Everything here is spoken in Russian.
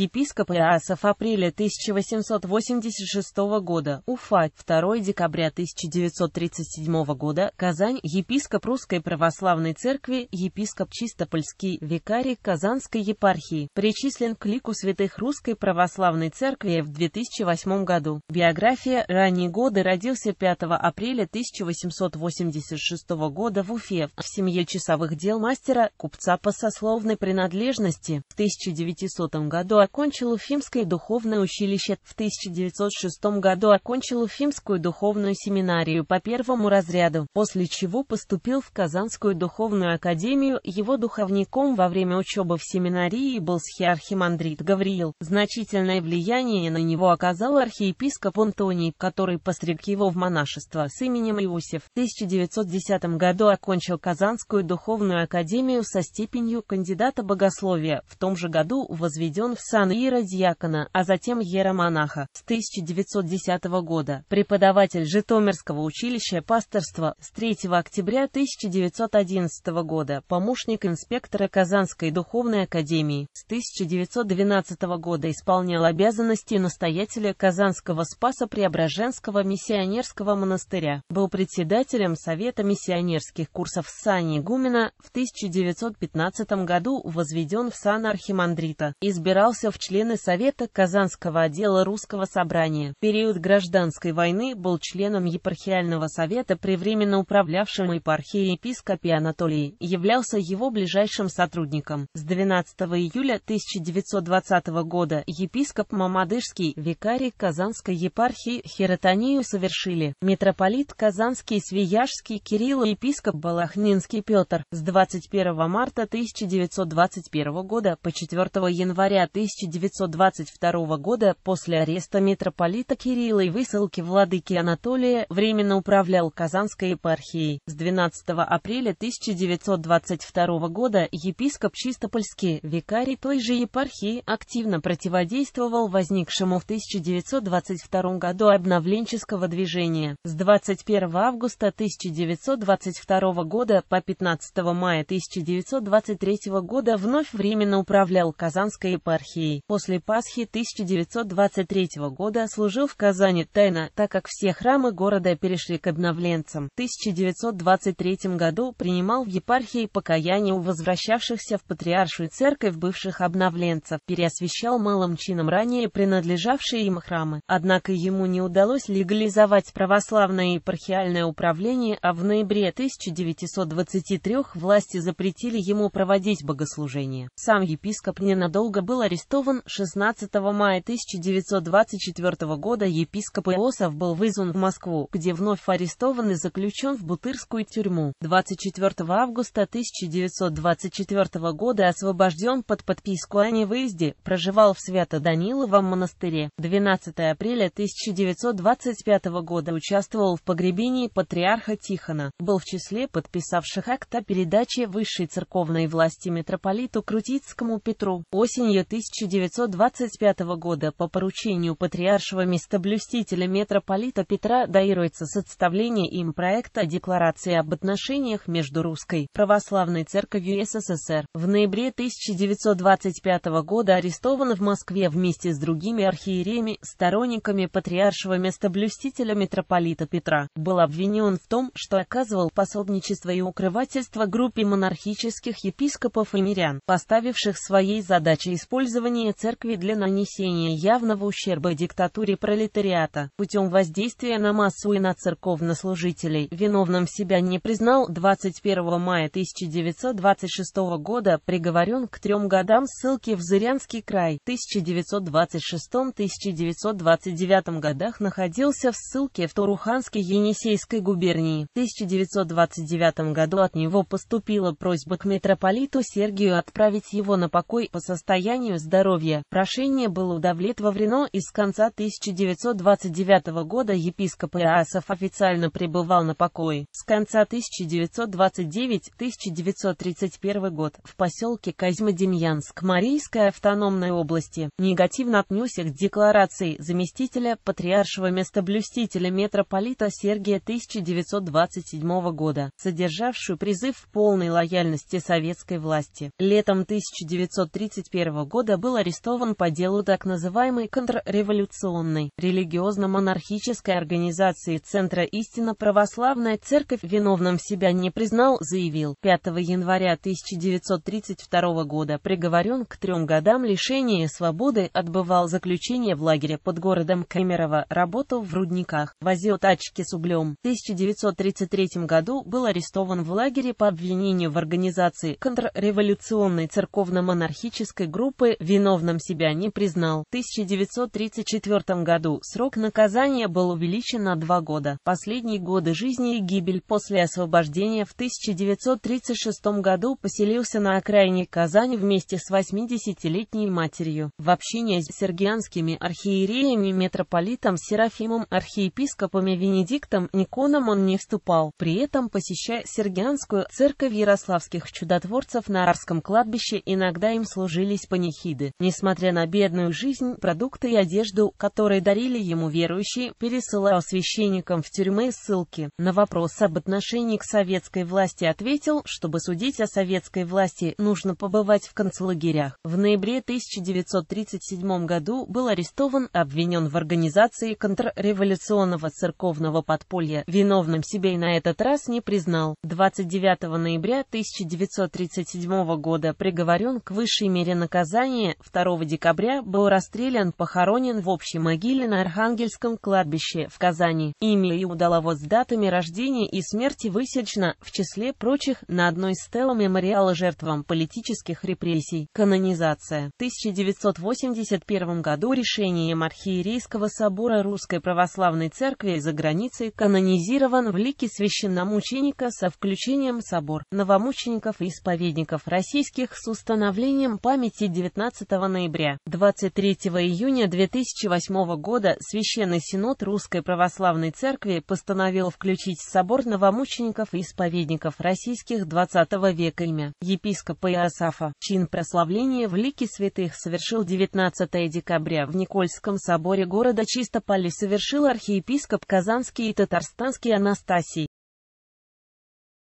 Епископ Иоасов апреля 1886 года, Уфа, 2 декабря 1937 года, Казань, епископ Русской Православной Церкви, епископ Чистопольский, викарий Казанской епархии, причислен к лику святых Русской Православной Церкви в 2008 году. Биография. Ранние годы родился 5 апреля 1886 года в Уфе, в семье часовых дел мастера, купца по сословной принадлежности. В 1900 году окончил Уфимское духовное училище, в 1906 году окончил Уфимскую духовную семинарию по первому разряду, после чего поступил в Казанскую духовную академию, его духовником во время учебы в семинарии был схиархимандрит Гавриил. Значительное влияние на него оказал архиепископ Антоний, который постриг его в монашество с именем Иосиф. В 1910 году окончил Казанскую духовную академию со степенью кандидата богословия, в том же году возведен в сан иеродьякона, а затем иеромонаха, с 1910 года, преподаватель Житомирского училища пасторства, с 3 октября 1911 года, помощник инспектора Казанской духовной академии, с 1912 года исполнял обязанности настоятеля Казанского Спаса Преображенского миссионерского монастыря, был председателем Совета миссионерских курсов Сани Гумина, в 1915 году возведен в сан архимандрита, избирался выбрался в члены Совета Казанского отдела Русского собрания. В период гражданской войны был членом епархиального совета при временно управлявшем епархией епископе Анатолии, являлся его ближайшим сотрудником. С 12 июля 1920 года епископ Мамадышский, викарий Казанской епархии Хиротонию совершили. Митрополит Казанский Свияжский Кирилл и епископ Балахнинский Петр с 21 марта 1921 года по 4 января 1922 1922 года после ареста митрополита Кирилла и высылки владыки Анатолия временно управлял Казанской епархией. С 12 апреля 1922 года епископ Чистопольский, викарий той же епархии, активно противодействовал возникшему в 1922 году обновленческого движения. С 21 августа 1922 года по 15 мая 1923 года вновь временно управлял Казанской епархией. России. После Пасхи 1923 года служил в Казани тайно, так как все храмы города перешли к обновленцам. В 1923 году принимал в епархии покаяние у возвращавшихся в патриаршую церковь бывших обновленцев, переосвещал малым чином ранее принадлежавшие им храмы. Однако ему не удалось легализовать православное епархиальное управление, а в ноябре 1923 власти запретили ему проводить богослужение. Сам епископ ненадолго был арестован арестован 16 мая 1924 года епископ Иосов был вызван в Москву, где вновь арестован и заключен в Бутырскую тюрьму. 24 августа 1924 года освобожден под подписку о невыезде, проживал в Свято-Даниловом монастыре. 12 апреля 1925 года участвовал в погребении патриарха Тихона, был в числе подписавших акта передачи высшей церковной власти митрополиту Крутицкому Петру. Осенью 1925 1925 года по поручению патриаршего местоблюстителя митрополита Петра датируется составление им проекта Декларации об отношениях между Русской Православной Церковью СССР. В ноябре 1925 года арестован в Москве вместе с другими архиереями, сторонниками патриаршего местоблюстителя митрополита Петра, был обвинен в том, что оказывал пособничество и укрывательство группе монархических епископов и мирян, поставивших своей задачей использовать использование церкви для нанесения явного ущерба диктатуре пролетариата путем воздействия на массу и на церковнослужителей, виновным себя не признал 21 мая 1926 года, приговорен к трем годам ссылки в Зырянский край, в 1926-1929 годах находился в ссылке в Туруханской Енисейской губернии. В 1929 году от него поступила просьба к митрополиту Сергию отправить его на покой по состоянию здоровья здоровья. Прошение было удовлетворено и с конца 1929 года епископ Иоасов официально пребывал на покое. С конца 1929-1931 год в поселке Казьмодемьянск Марийской автономной области негативно отнесся к декларации заместителя патриаршего местоблюстителя митрополита Сергия 1927 года, содержавшую призыв в полной лояльности советской власти. Летом 1931 года был арестован по делу так называемой контрреволюционной религиозно-монархической организации Центра Истина Православная Церковь виновным себя не признал, заявил 5 января 1932 года приговорен к трем годам лишения свободы, отбывал заключение в лагере под городом Кемерово, работал в рудниках, возил тачки с углем. В 1933 году был арестован в лагере по обвинению в организации контрреволюционной церковно-монархической группы виновным себя не признал. В 1934 году срок наказания был увеличен на два года. Последние годы жизни и гибель после освобождения в 1936 году поселился на окраине Казани вместе с 80-летней матерью. В общине с сергианскими архиереями, митрополитом Серафимом, архиепископами Венедиктом Никоном он не вступал, при этом посещая Сергианскую церковь ярославских чудотворцев на Арском кладбище иногда им служились панихиды годы, несмотря на бедную жизнь, продукты и одежду, которые дарили ему верующие, пересылал священникам в тюрьмы ссылки. На вопрос об отношении к советской власти ответил, чтобы судить о советской власти, нужно побывать в концлагерях. В ноябре 1937 году был арестован, обвинен в организации контрреволюционного церковного подполья, виновным себя и на этот раз не признал. 29 ноября 1937 года приговорен к высшей мере наказания июня, 2 декабря, был расстрелян, похоронен в общей могиле на Архангельском кладбище в Казани. Имя и удаловод с датами рождения и смерти высечено, в числе прочих, на одной из стел мемориала жертвам политических репрессий. Канонизация. В 1981 году решением Архиерейского собора Русской Православной Церкви за границей канонизирован в лике священномученика со включением собор новомучеников и исповедников российских с установлением памяти 19 15 ноября. 23 июня 2008 года Священный Синод Русской Православной Церкви постановил включить в собор новомучеников и исповедников российских XX века имя епископа Иосафа. Чин прославления в лике святых совершил 19 декабря в Никольском соборе города Чистополи совершил архиепископ Казанский и Татарстанский Анастасий.